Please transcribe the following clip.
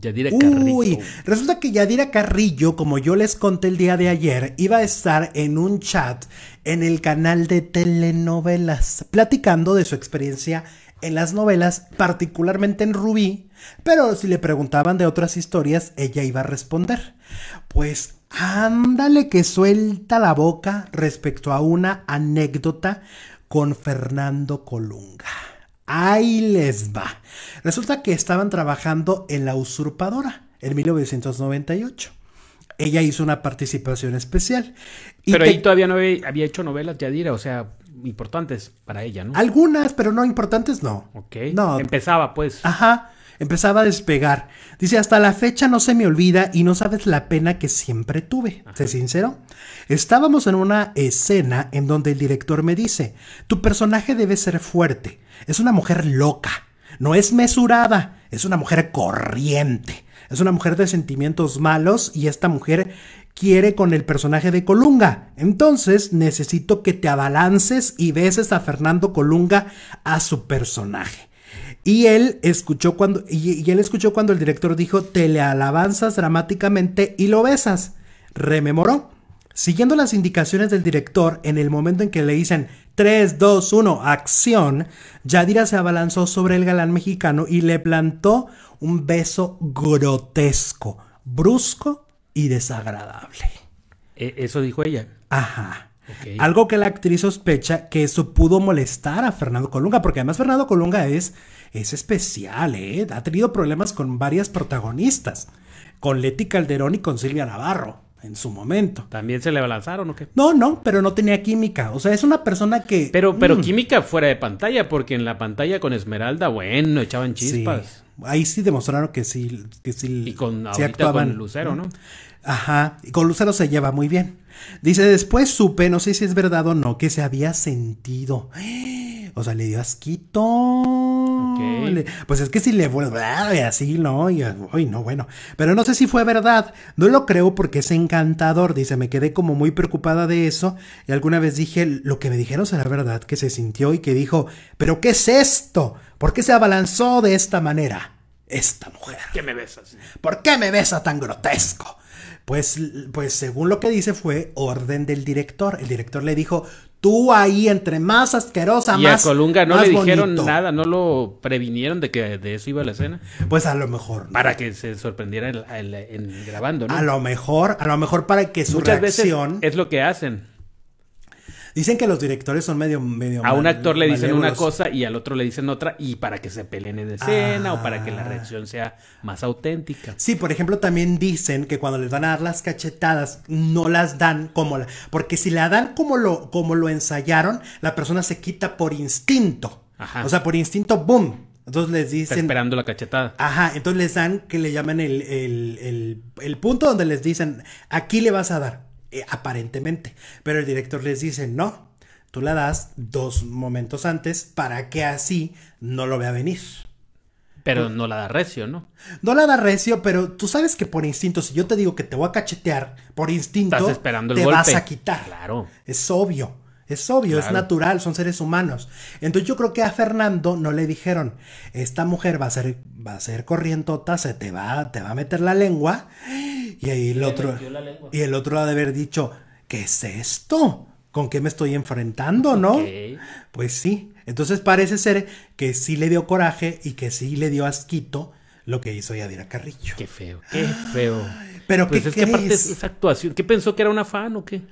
Yadira Carrillo. Uy, resulta que Yadira Carrillo, como yo les conté el día de ayer, iba a estar en un chat en el canal de telenovelas, platicando de su experiencia en las novelas, particularmente en Rubí, pero si le preguntaban de otras historias, ella iba a responder. Pues ándale que suelta la boca respecto a una anécdota con Fernando Colunga. Ahí les va. Resulta que estaban trabajando en La Usurpadora en 1998. Ella hizo una participación especial. pero ahí todavía no había, hecho novelas, Yadira, o sea, importantes para ella, ¿no? Algunas, pero no importantes, no. Ok. No. Empezaba, pues. Ajá empezaba a despegar. Dice, hasta la fecha no se me olvida y no sabes la pena que siempre tuve. ¿Sé sincero? Estábamos en una escena en donde el director me dice, tu personaje debe ser fuerte, es una mujer loca, no es mesurada, es una mujer corriente. Es una mujer de sentimientos malos y esta mujer quiere con el personaje de Colunga. Entonces necesito que te abalances y beses a Fernando Colunga a su personaje. Y él escuchó cuando, y, escuchó cuando el director dijo, te le alabanzas dramáticamente y lo besas. Rememoró. Siguiendo las indicaciones del director, en el momento en que le dicen 3, 2, 1, acción, Yadira se abalanzó sobre el galán mexicano y le plantó un beso grotesco, brusco y desagradable. E, ¿Eso dijo ella? Ajá. Algo que la actriz sospecha que eso pudo molestar a Fernando Colunga, porque además Fernando Colunga es, es especial, ¿eh? ha tenido problemas con varias protagonistas, con Leti Calderón y con Silvia Navarro en su momento. ¿También se le balanzaron o qué? No, no, pero no tenía química. O sea, es una persona que. Pero, pero mm. química fuera de pantalla, porque en la pantalla con Esmeralda, bueno, echaban chispas. Ahí sí demostraron que sí, que sí, y con, Con Lucero, ¿no? Ajá, y con Lucero se lleva muy bien. Dice, después supe, no sé si es verdad o no, que se había sentido. O sea, le dio asquito pues es que si le vuelve ah, así, ¿no? Y, ay, no, bueno. Pero no sé si fue verdad. No lo creo porque es encantador. Dice, me quedé como muy preocupada de eso. Y alguna vez dije, lo que me dijeron será verdad, que se sintió y que dijo, ¿pero qué es esto? ¿Por qué se abalanzó de esta manera? Esta mujer. ¿Por qué me besas? ¿Por qué me besa tan grotesco? Pues, pues según lo que dice fue orden del director. El director le dijo, Tú ahí, entre más asquerosa, más. Y a Colunga no le dijeron nada, no lo previnieron de que de eso iba la escena. Pues a lo mejor. Para que se sorprendiera el, grabando, ¿no? A lo mejor, a lo mejor para que su Muchas Veces es lo que hacen. Dicen que los directores son medio... medio a un actor le dicen una cosa y al otro le dicen otra y para que se peleen en escena o para que la ah. reacción sea más auténtica. Sí, por ejemplo, también dicen que cuando les van a dar las cachetadas no las dan como la... Porque si la dan como lo, como lo ensayaron, la persona se quita por instinto. O sea, por instinto, boom, entonces les dicen. esperando la cachetada. Ajá, entonces les dan que le llaman el, punto donde les dicen, aquí le vas a dar. Eh, aparentemente. Pero el director les dice, no, tú la das dos momentos antes para que así no lo vea venir. Pero no la da recio, ¿no? No la da recio, pero tú sabes que por instinto, si yo te digo que te voy a cachetear, por instinto esperando te vas a quitar. Claro. Es obvio, es obvio, es natural, son seres humanos. Entonces yo creo que a Fernando no le dijeron, esta mujer va a ser, va a ser corrientota, se te va, te va a meter la lengua y ahí el otro. Y el otro ha de haber dicho, ¿qué es esto? ¿Con qué me estoy enfrentando, no? Pues sí. Entonces parece ser que sí le dio coraje y que sí le dio asquito lo que hizo Yadira Carrillo. Qué feo, qué feo. Pero pues ¿qué que esa actuación, ¿qué pensó que era una fan o qué?